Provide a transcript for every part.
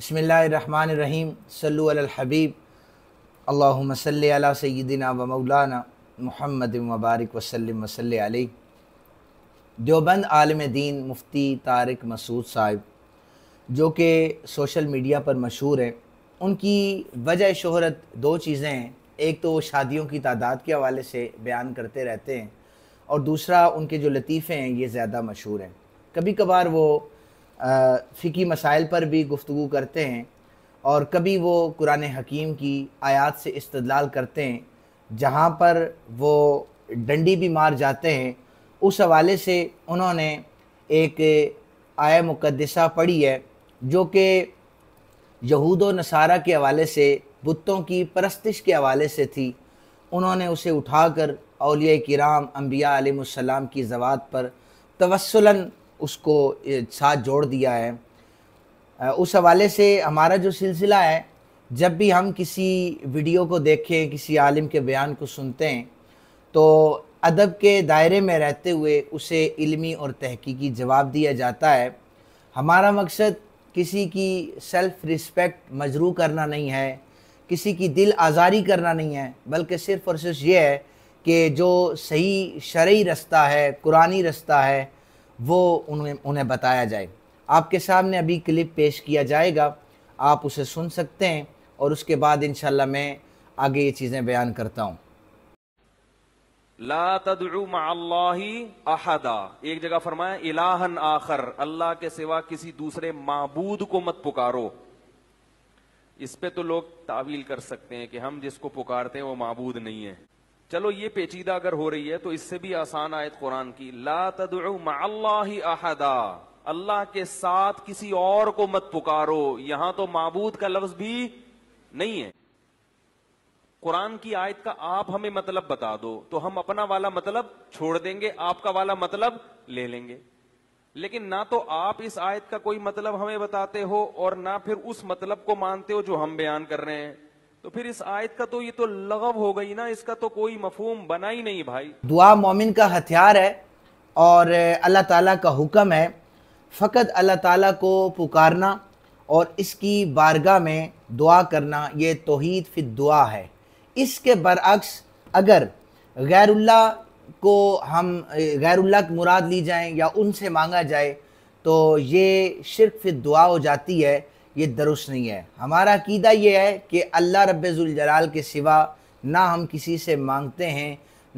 बसमीम सलूलहबीब अल्लासल सल सदना व मौलाना महमद मबारक वसलम वसल देवबंद आलम दीन मुफ्ती तारक मसूद साहिब जो कि सोशल मीडिया पर मशहूर हैं उनकी वजह शहरत दो चीज़ें हैं एक तो वो शादियों की तादाद के हवाले से बयान करते रहते हैं और दूसरा उनके जो लतीफ़े हैं ये ज़्यादा मशहूर हैं कभी कभार वो फ़िकी मसाइल पर भी गुफ्तु करते हैं और कभी वो कुरान हकीम की आयात से इस्तलाल करते हैं जहाँ पर वो डंडी भी मार जाते हैं उस हवाले से उन्होंने एक आय मुकदसा पढ़ी है जो कि यहूद व नसारा के हवाले से बुतों की परस्तिश के हवाले से थी उन्होंने उसे उठाकर अलिया कराम अम्बिया आलम की जवात पर तवसला उसको साथ जोड़ दिया है उस हवाले से हमारा जो सिलसिला है जब भी हम किसी वीडियो को देखें किसी आलिम के बयान को सुनते हैं तो अदब के दायरे में रहते हुए उसे इल्मी और तहकीकी जवाब दिया जाता है हमारा मकसद किसी की सेल्फ रिस्पेक्ट मजरू करना नहीं है किसी की दिल आज़ारी करना नहीं है बल्कि सिर्फ़ और सिर्फ ये है कि जो सही शर्य रास्ता है कुरानी रास्ता है वो उन्हें उन्हें बताया जाए आपके सामने अभी क्लिप पेश किया जाएगा आप उसे सुन सकते हैं और उसके बाद इन मैं आगे ये चीज़ें बयान करता हूँ अहदा एक जगह फरमाया इलाहन आखर अल्लाह के सिवा किसी दूसरे महबूद को मत पुकारो इस पे तो लोग तावील कर सकते हैं कि हम जिसको पुकारते हैं वो महबूद नहीं है चलो ये पेचीदा अगर हो रही है तो इससे भी आसान आयत कुरान की ला तदु अहदा अल्लाह के साथ किसी और को मत पुकारो यहां तो माबूद का लफ्ज भी नहीं है कुरान की आयत का आप हमें मतलब बता दो तो हम अपना वाला मतलब छोड़ देंगे आपका वाला मतलब ले लेंगे लेकिन ना तो आप इस आयत का कोई मतलब हमें बताते हो और ना फिर उस मतलब को मानते हो जो हम बयान कर रहे हैं तो फिर इस आयत का तो ये तो लगव हो गई ना इसका तो कोई मफहम बना ही नहीं भाई दुआ मोमिन का हथियार है और अल्लाह ताला का हुक्म है फ़कत अल्लाह ताला को पुकारना और इसकी बारगाह में दुआ करना ये तोहद फिर दुआ है इसके बरक्स अगर गैरुल्ला को हम गैरुल्ला की मुराद ली जाए या उनसे मांगा जाए तो ये शिरक फिर दुआ हो जाती है ये दुरुस्त नहीं है हमारा अकीदा ये है कि अल्लाह रब्ज़ुलजलाल के सिवा ना हम किसी से मांगते हैं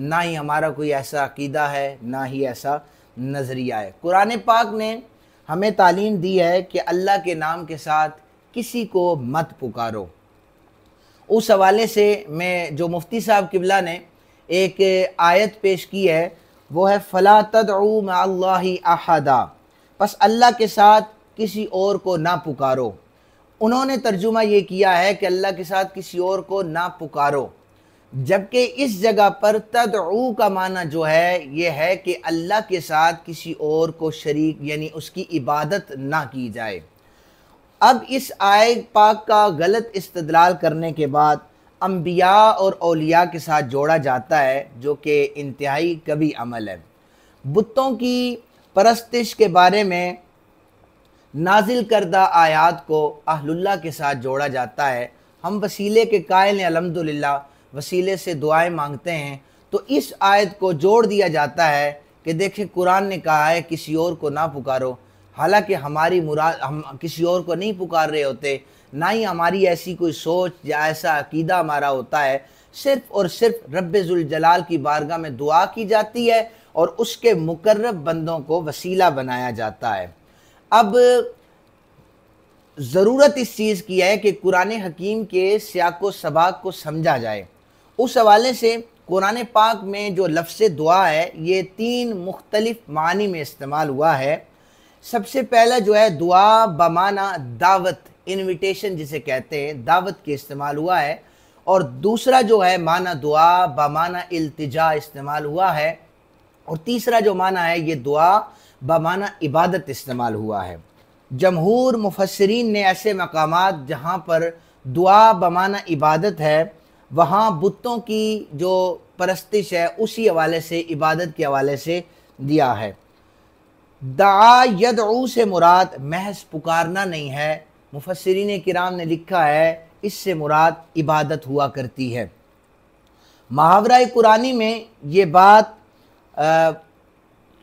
ना ही हमारा कोई ऐसा अकीदा है ना ही ऐसा नज़रिया है कुरान पाक ने हमें तालीम दी है कि अल्लाह के नाम के साथ किसी को मत पुकारो उस हवाले से मैं जो मुफ्ती साहब किबला ने एक आयत पेश की है वो है फ़ला तदऊ अल्लाह अहदा बस अल्लाह के साथ किसी और को ना पुकारो उन्होंने तर्जुमा ये किया है कि अल्लाह के साथ किसी और को ना पुकारो जबकि इस जगह पर तद का माना जो है ये है कि अल्लाह के साथ किसी और को शरीक यानी उसकी इबादत ना की जाए अब इस आय पाक का गलत इस्तलाल करने के बाद अम्बिया और अलिया के साथ जोड़ा जाता है जो कि इंतहाई कभी अमल है बुतों की परस्तिश के बारे में नाजिल करदा आयात को अहलुल्ला के साथ जोड़ा जाता है हम वसीले के कायल अलहमदिल्ला वसीले से दुआएं मांगते हैं तो इस आयत को जोड़ दिया जाता है कि देखें कुरान ने कहा है किसी और को ना पुकारो हालांकि हमारी मुराद हम किसी और को नहीं पुकार रहे होते ना ही हमारी ऐसी कोई सोच या ऐसा अकीदा हमारा होता है सिर्फ़ और सिर्फ रब्ज़ुलजलाल की बारगाह में दुआ की जाती है और उसके मुकर्रब बंदों को वसीला बनाया जाता है अब ज़रूरत इस चीज़ की है कि कुरान हकीम के सियाको सबाक को समझा जाए उस हवाले से कुरान पाक में जो लफ्स दुआ है ये तीन मुख्तलिफ मानी में इस्तेमाल हुआ है सबसे पहला जो है दुआ बमाना दावत इनविटेशन जिसे कहते हैं दावत के इस्तेमाल हुआ है और दूसरा जो है माना दुआ बमाना अल्तजा इस्तेमाल हुआ है और तीसरा जो माना है ये दुआ बमाना इबादत इस्तेमाल हुआ है जमहूर मुफसरीन ने ऐसे मकाम जहाँ पर दुआ बमाना इबादत है वहाँ बुतों की जो परस्तिश है उसी हवाले से इबादत के हवाले से दिया है दा से मुराद महज पुकारना नहीं है मुफसरीन किराम ने लिखा है इससे मुराद इबादत हुआ करती है महावरा कुरानी में ये बात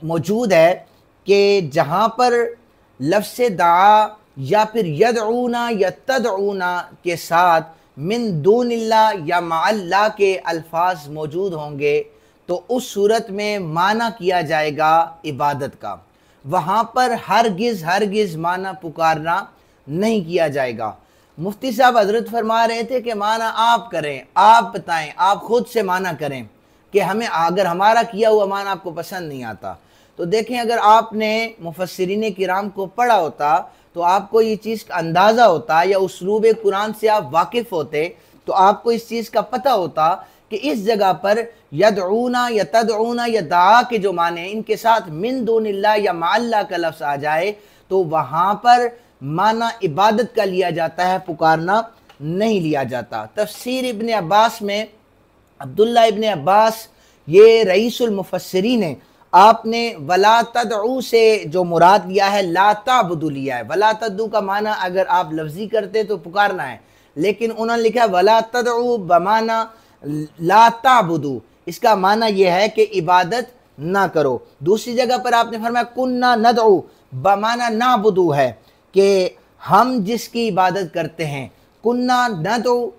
मौजूद है कि जहाँ पर लफ्स दा या फिर यदऊना या तदना के साथ मिन दूनिल्ला या माल्ला के अल्फाज मौजूद होंगे तो उस सूरत में माना किया जाएगा इबादत का वहाँ पर हरगिज़ हरगिज़ माना पुकारना नहीं किया जाएगा मुफ्ती साहब हजरत फरमा रहे थे कि माना आप करें आप बताएं आप खुद से माना करें कि हमें अगर हमारा किया हुआ माना आपको पसंद नहीं आता तो देखें अगर आपने मुफसरीन कराम को पढ़ा होता तो आपको ये चीज़ का अंदाज़ा होता या उसलूब कुरान से आप वाकिफ़ होते तो आपको इस चीज़ का पता होता कि इस जगह पर ऊना या ऊना या दा के जो माने इनके साथ मिन दोनिल्ला या माल्ला का लफ्स आ जाए तो वहाँ पर माना इबादत का लिया जाता है पुकारना नहीं लिया जाता तफसर इबन अब्बास में अब्दुल्ला इबन अब्बास ये रईसलमफसरीन है आपने वला तदऊ से जो मुराद लिया है लाता लिया है वला तदू का माना अगर आप लफ्जी करते तो पुकारना है लेकिन उन्होंने लिखा है वला तदऊ बमाना लाता इसका माना यह है कि इबादत ना करो दूसरी जगह पर आपने फरमाया कुन्ना नदऊ बमाना ना बुदू है कि हम जिसकी इबादत करते हैं कुन्ना न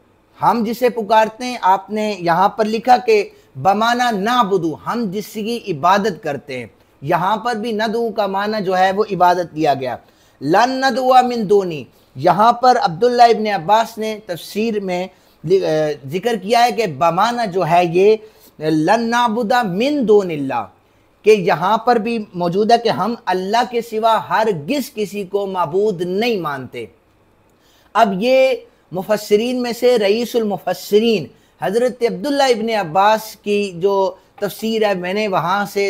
हम जिसे पुकारते हैं आपने यहाँ पर लिखा कि बमाना ना बुदू हम जिसकी इबादत करते हैं यहाँ पर भी नदू का माना जो है वो इबादत दिया गया लन नदुआ मिन दोनी यहाँ पर अब्दुल्ला इबन अब्बास ने तफसीर में जिक्र किया है कि बमाना जो है ये लन नाबुदा मिन दोन के यहाँ पर भी मौजूद है कि हम अल्लाह के सिवा हर गिस किसी को मबूद नहीं मानते अब ये मुफसरीन में से रईसुलमफसरीन हज़रत अब्दुल्ला इबन अब्बास की जो तफसीर है मैंने वहाँ से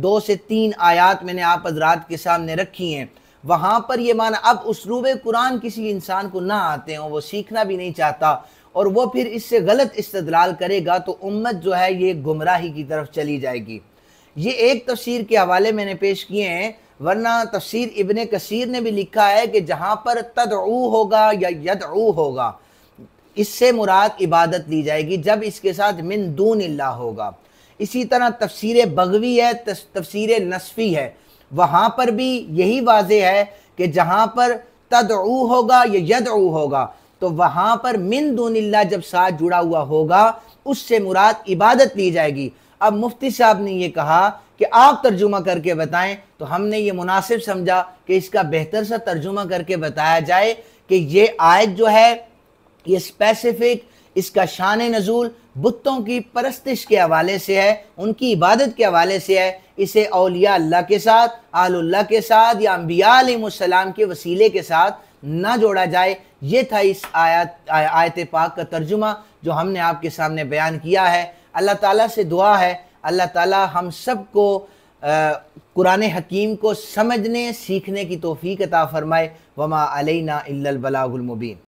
दो से तीन आयात मैंने आप हजरात के सामने रखी हैं वहाँ पर यह माना अब उसूब कुरान किसी इंसान को ना आते हों वो सीखना भी नहीं चाहता और वो फिर इससे गलत इस्तलाल करेगा तो उम्मत जो है ये गुमराही की तरफ चली जाएगी ये एक तफसीर के हवाले मैंने पेश किए हैं वरना तफसीर इबन कसीर ने भी लिखा है कि जहाँ पर तद होगा या यद होगा इससे मुराद इबादत ली जाएगी जब इसके साथ मिन दून इल्ला होगा इसी तरह तफसीर बगवी है तफसीर नसफ़ी है वहाँ पर भी यही वाज है कि जहाँ पर तद होगा या यद होगा तो वहाँ पर मिन इल्ला जब साथ जुड़ा हुआ होगा उससे मुराद इबादत ली जाएगी अब मुफ्ती साहब ने यह कहा कि आप तर्जुमा करके बताएं तो हमने ये मुनासिब समझा कि इसका बेहतर सा तर्जुमा करके बताया जाए कि ये आयत जो है ये स्पेसिफिक इसका शान नज़ूल बुतों की परस्तिश के हवाले से है उनकी इबादत के हवाले से है इसे अलिया अल्लाह के साथ आल्ला के साथ या अम्बियालाम के वसीले के साथ ना जोड़ा जाए ये था इस आयत आयत पाक का तर्जुमा जो हमने आपके सामने बयान किया है अल्लाह ताला से दुआ है अल्लाह ताला हम सब को कुरान हकीम को समझने सीखने की तोफ़ी कता फ़रमाए वमा अलैना इल्लल